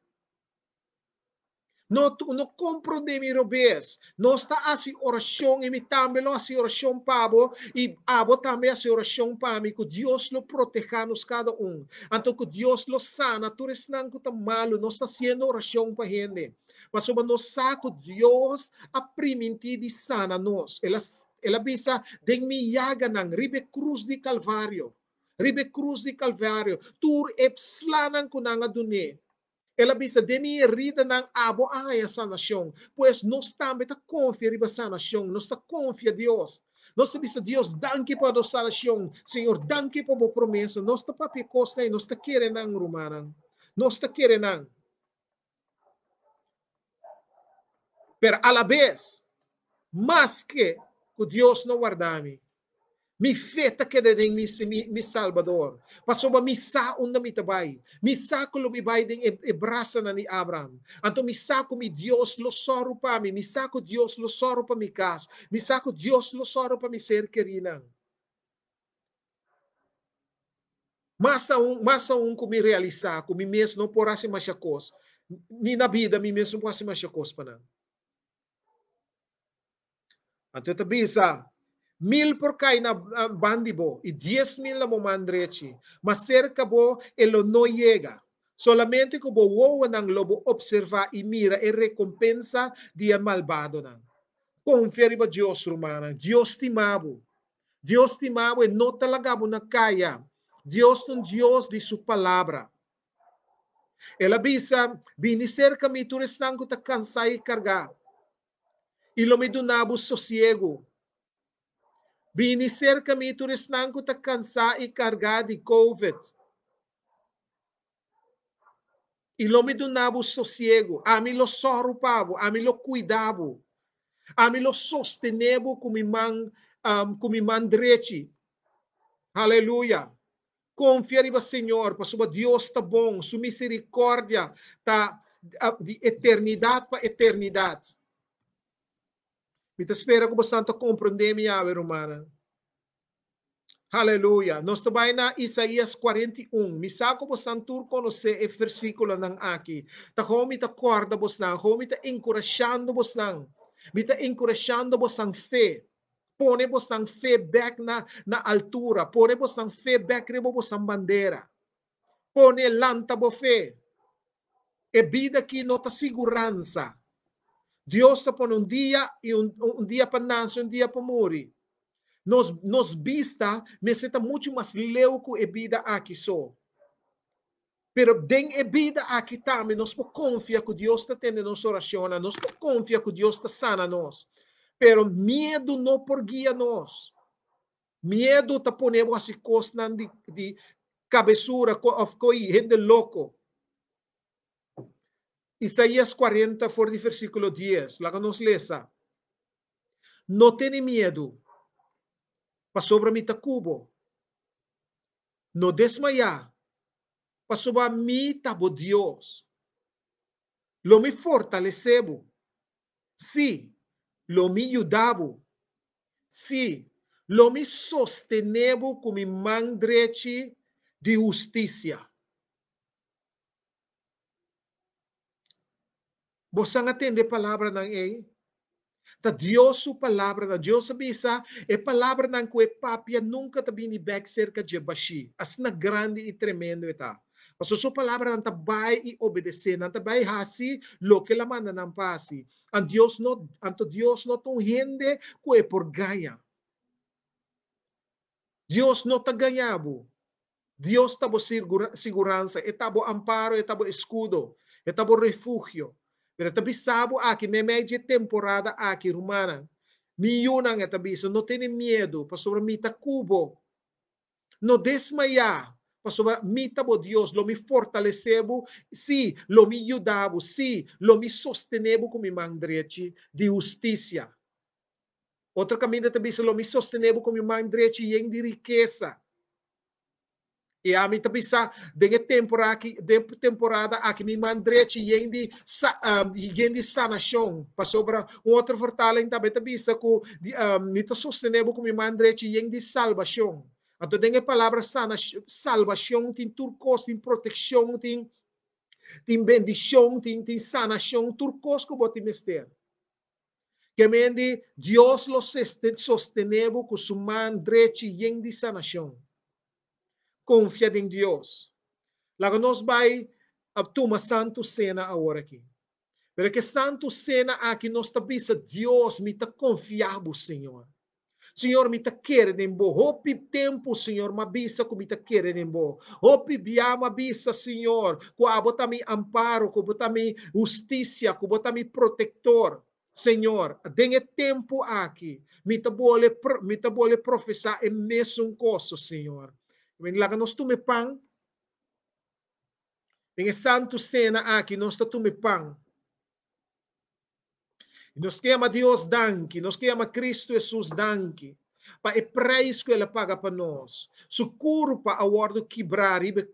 No, no compro de mi robes. Nós está a si oração imitámelo, a si oração pavo, e abo também a si oração pami, que Deus lo proteja nos cada um. Então, que Deus lo sana, tu resnan que malo, no está sendo oração para gente. Mas sobre nós saco Deus aprimente de sana nós. Ela, ela bisa den mi yaga nang, ribe cruz di calvario Ribe cruz di calvario Tur epslanan kunanga dune. Elabi sa demi rida ng abo aya sa nasyon. Pues nós também ta confia riba sa nasyon. Nós ta confia Deus. Nós ta bisa Deus danke pa do sa nasyon. Senhor, danke pa bo promessa. Nós ta papi costa e nós ta quere nang rumanan. Nós ta quere nang. Per alabes la vez, mas que o Deus não guardame. Mi feta kede de mi, mi, mi Salvador. Pasoba mi saon na mi tabay. Mi sa ko lumibay ding ebrasa na ni Abraham. Anto mi sa ko mi Dios lo soro pa mi. Mi sa ko Dios lo soro pa mi kas. Mi sa ko Dios lo soro pa mi ser kerinang. Massa um, massa um ko mi realizar, ko mi mesmo por assim machacos. Ni na vida mi mesmo por assim machacos pa na. Anto tabisa, mil por Milporcai na ah, bandibo i 10 mil na momandrechi, macerca bo elo no llega. Solamente como wow ng lobo observa i mira e recompensa di malvado nan. Confia riba Dios rumana, Dios timabo. Dios timabo e no talagabo na kaya. Dios non Dios di su palabra. Ela bisa, bini cerca mi turestango ta kansai karga Ilo me dunabo sosiego, Biniser kami turisnang kutakan sa ikarga di COVID. Ilome donava o sossego, a mi lo sorrupavo, ami lo cuidavo, ami lo sostenevo como imã, um, imã direito. Aleluia. Confia riba Senhor, para sua Deus está bom, sua misericórdia está de eternidade para eternidade. Mi que spera como santo compreendemi, Ave Romana. Aleluia. Nós também na Isaías 41. Misa ko po santur ko no se e versikulo ng aki. Ta homita korda bos nang, homita encorajando bos nang. Mita encorajando vos ang fé. Pone vos ang fé back na, na altura. Pone vos ang fé back rebo vos ang bandeira. Pone lanta vos fé. E vida que nota segurança. Deus está pondo um dia e um, um dia para nascer, um dia para morrer. Nos, nos vista, me senta muito mais leuco e vida aqui só. Pero bem e vida aqui também, nós podemos confiar que Deus está tendo nossa oração, nós podemos confiar que Deus está sana nós. Pero medo não por guia nós. Medo está pondo as coisas de, de cabeçura, of coi, gente louco. Isaías 40, fora de versículo 10, la que nos lesa. Não tiene medo. para sobre mi cubo. Não desmaya, para sobre mi tabo Deus. Lo me fortalecebo. Sí, lo me ayudabo. Sí, lo me sostenebo con mi mão direita de justiça. Vos de palabra ng ei. Ta Deus su palavra da Deus bisa e palavra ng que papia nunca ta binibek cerca de bashi. As na grande e tremendo ita. Mas su palabra ng tabay e obedecer, ng tabay hasi lo que laman na ng pasi. Ang Dios no, anto Dios no tong hende que por gaya. Dios no tagayabo. Dios tabo segurança, etabo amparo, etabo escudo, etabo refugio. Pero tabi sabo aqui, ah, memeje temporada aqui ah, rumana. Miyunang etabi, so não tenha medo, para sobre mita cubo. Não desmaiar, para sobre mita bo Deus, lo me fortalecebo, si, lo me ajudava, si, lo me sostenebo com mi mandrete de justiça. Outro caminho também, se lo me sostenebo com mi mandrete e de riqueza e a mim também sa dengue temporada aqui de temporada aqui que me mandre ci yendi sa um, yendi sanação para para um outro fortaleza também também sa com um, mito sustentável que me mandre ci yendi salvação então dengue palavra sana salvação tem turcos tem proteção tem tem bendição tem tem sanação turcos que bote mister que mendi Deus los sosteneu com sua mandre ci yendi sanação confiar em Deus. Lá nós vai tomar Santo Cena agora aqui. Para que Santo Cena aqui nós tabiça Deus me tá confiável, Senhor. Senhor, me tá querendo em bo. tempo, Senhor, me bisa ko me tá querendo em bo. Hopi biá bisa, Senhor. com abota mi amparo, com bota mi justiça, com bota mi protector. Senhor, tenha tempo aqui. Me tá bole, me tá bole professar em mesmo coisa, Senhor. Quando lá que nós tome pão, tem a Santo Cena aqui, nós tome pão. Nós queremos Deus danke, nós queremos Cristo Jesus danke. Para é preço que ele paga para nós. Su curva a ordem quebrar, riba,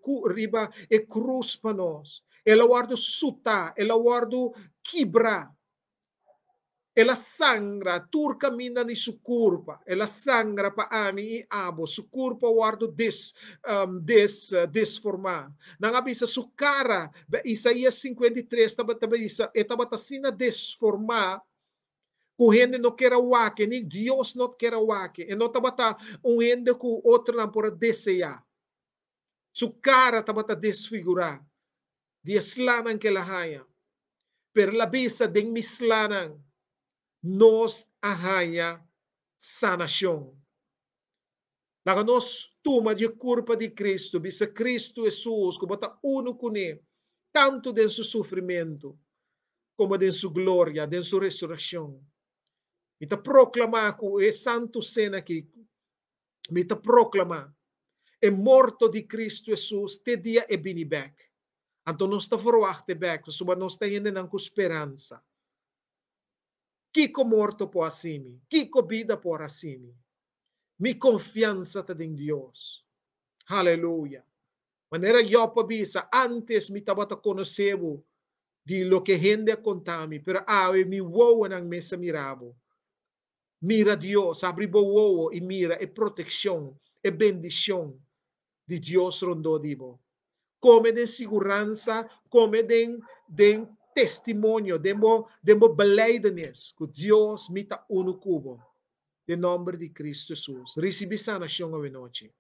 e cruz para nós. Ele guardo sutar, ele guardo quebrar. ela sangra turca minda ni su e ela sangra pa ani i abo sukurpa wardo this um, this uh, this forma nangabi sa cara be Isaías e 53 tabataba isa etabatasina this forma com rende no querawake nem Deus no querawake e não tabata um rende com outro na pora desejar su cara tabata desfigurar di la haya per la labisa ding mislanan nos arranha sanação. Laga nós turma de culpa de Cristo, bisa Cristo Jesus, é como bota uno com né, ele, tanto de seu sofrimento, como de sua glória, de sua ressurreição. Me está proclama com o santo cena aqui, me está proclama é morto de Cristo Jesus, é te dia é bini back. Então nós está foroarte back, suba nós está ainda com esperança. Kiko muerto por Asimi, Kiko vida por Asimi. Mi confianza está en Dios. Aleluya. Manera yo pobisa, antes mi tabata conocebo de lo que gente contami, pero ave mi wow en mesa mirabo. Mira Dios, abre wow y mira, es protección, es bendición de Dios rondó divo. Come de seguridad, come de, de testimonio, de mi beleidenis que Dios mita uno cubo. De nombre de Cristo Jesús. Recibí sanación hoy noche.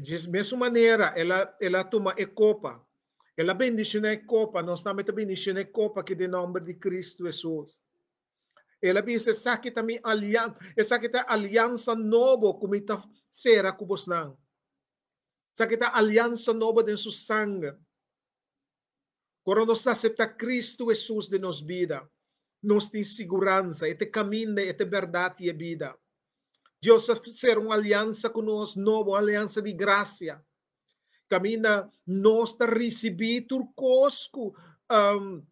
de mesma maneira, ela, ela toma a copa. Ela bendice a copa, nós também bendice a copa que de nome de Cristo Jesus. Ela diz, essa que está aliança, essa que está aliança nova como está então será com você não. Essa que está aliança nova de seu sangue. Quando nós aceitamos Cristo Jesus de nossa vida, nós temos segurança, este caminho, esta verdade e vida. Deus a fazer uma aliança conosco, nova aliança de graça. Camina, nós está receber turcosco. Um,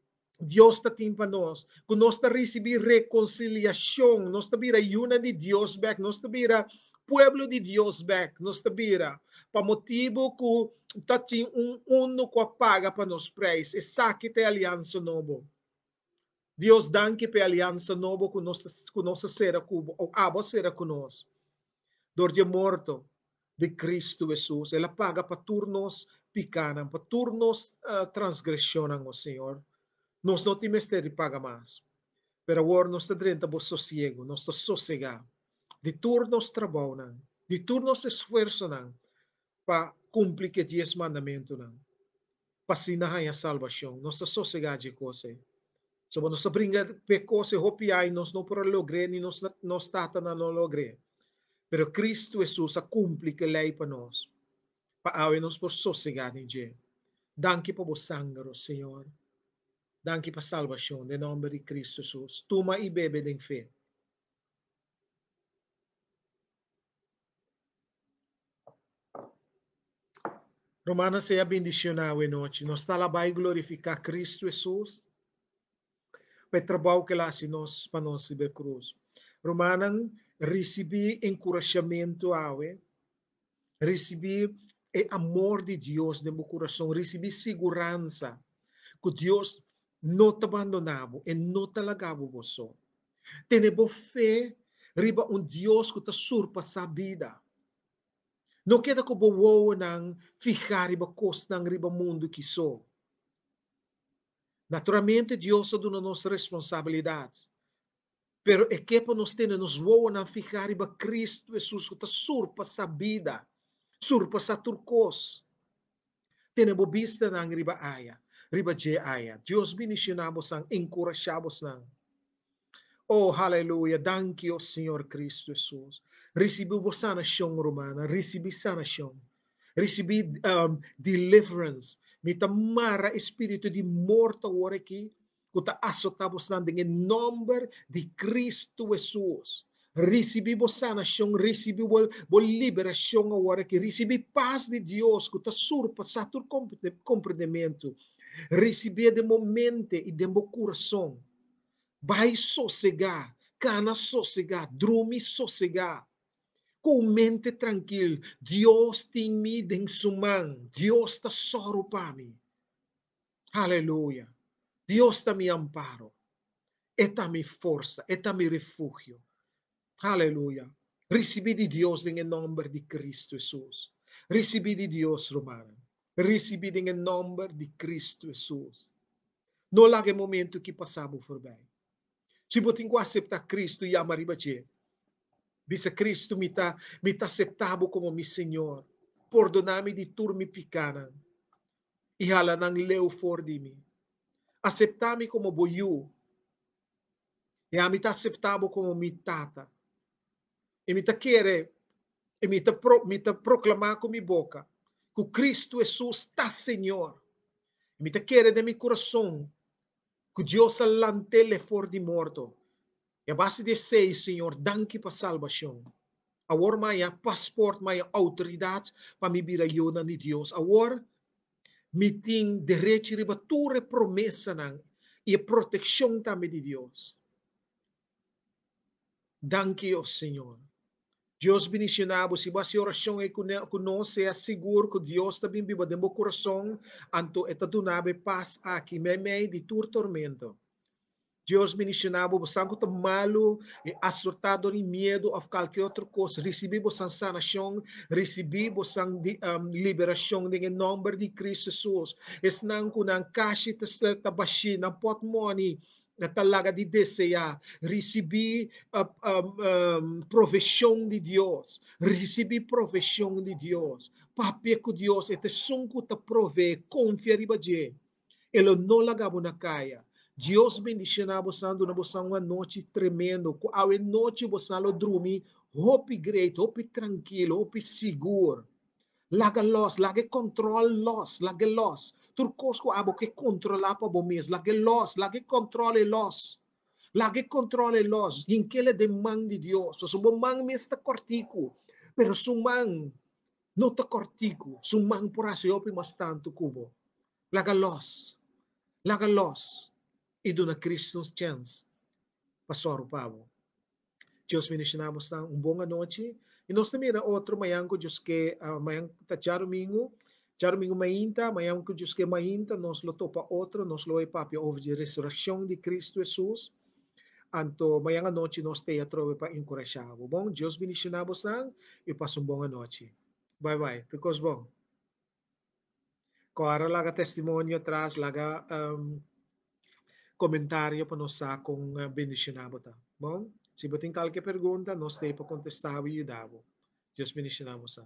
Deus está tem para nós. nós está receber reconciliação. Nós está vira uma de Deus back. Nós está vira povo de Deus back. Nós está vira. Para motivo que está tem um uno a paga para nós preços. E saque te aliança nova. Deus danke pela aliança nova com nossa, com nossa cubo ou o Abba será conosco. Dorde morto de Cristo Jesus, ela eh, paga para turnos picanam, para turnos uh, transgressionam, o Senhor. Nós não temos ter de pagar mais. Pero agora nós temos sossego, nós sossega. De turnos trabalham, de turnos esforçam para cumprir que diez mandamentos. Para se não salvação, nós sossegar de coisa. So, quando se brinca, pecou se ropiar e nós não para lograr, nem nós, nós tata não logre, Pero Cristo Jesus a cumpre que lei para nós. Para ao nos nós por sossegar em dia. Danke para o sangue, Senhor. Danke para a salvação, em nome de Cristo Jesus. tuma e bebe de fé. Romana seja bendicionado em noite. Nós está lá para glorificar Cristo Jesus trabalho que lá se nós para nós Ribeira Cruz. Romanan recebi encorajamento ao recebi amor de Deus no meu coração, recebi segurança que Deus não te abandonava e não te largava você. Tenho fé riba um Deus que te surpassa a vida. Não queda que boa não ficar riba costa riba mundo que sou. Naturalmente, Deus é uma nossa responsabilidade. Pero é que nós temos nos voos a ficar em Cristo Jesus, que está a vida, surpassa a turcos. Temos vista na riba aia, riba je aia. Deus benicinamos ang, encorajamos Oh, aleluia, danke ao oh, Senhor Cristo Jesus. Recebi a sanação romana, recebi sanação, recebi um, deliverance, Mita mara espírito de morto agora aqui, que está assotado em nome de Cristo Jesus. Recebi sanação, recebi a liberação agora aqui, recebi paz de Deus, que está surpassar o compreendimento. Recebi de momento e de coração. Vai sossegar, cana sossegar, drume sossegar. com mente tranquila. Deus tem me em sua mão. Deus está soro para mim. Aleluia. Deus está me amparo. mi minha força. Está meu refúgio. Aleluia. di Dios Deus em nombre de Cristo Jesus. Recebi di Dios, Romano. Recebi em nombre de Cristo Jesus. Não larga o momento que passamos por bem. Se você aceitar Cristo e amar e bater, Dice Cristo, mitad, mitad septabo como mi Señor. Perdoname de turmi picana. E ala ng leu for de mí. Aceptame como boyu. E a mitad septabo como mi tata. E mi quiere, e mi pro, mita proclamar con mi boca. Que Cristo Jesús está Senhor. E mi quiere de mi corazón. Que Dios alante le for de morto. E basta dizer, Senhor, danke para salvação. Agora, minha passaporte, minha autoridade para me vir a de Deus. Agora, me tem direito de bater promessa nan, e proteção também de Deus. Danke, oh Senhor. Deus bendicionado, se você oração é conosco, é seguro que Deus também viva do meu coração, anto de paz aqui, meme de tur tormento. Deus me ensinava, santo malo, eh, assortado em medo de qualquer outra coisa. Recebi a sanação, recebi a um, liberação em nome de Cristo Jesus. Esse não é um caixa de baixi, não pode money na eh, talaga de desejar, recebi a uh, ah, um, ah, um, ah, profissão de Deus, recebi profissão de Deus. Papel que Deus é te sunco te provê, confia riba de. Ele não lagava na caia. Deus bendicionar você na você uma noite tremendo. Ao noite você lo dormir, hope great, hope tranquilo, hope seguro. Laga los, laga control los, laga los. Turcosco abo que controlar para bom mês, laga los, laga controle los. Laga controle los, em que ele demanda de Deus. Su bom man me está cortico, pero su man não está cortico, su man por assim, hope mais tanto cubo. Laga los, laga los. E do na Christians, o Pavo. Deus me ministramos um boa noite. E nós também outro manhã que Deus que amanhã tá charmingo, charmingo mainta, manhã que Deus que mainta, nós lo topa outro, nós lo é papia houve ressurreição de Cristo Jesus. Anto manhã à noite nós te atrove para encorajar. Bom, Deus ministramos e passa uma boa noite. Bye bye. Ficou bom. Agora, laga testemunho atrás, laga hum, commentario panossaco ah, benedicionamo ta. Bom? Se botem qualquer pergunta, nós temos contestável e davo. Deus benedicionamo sa.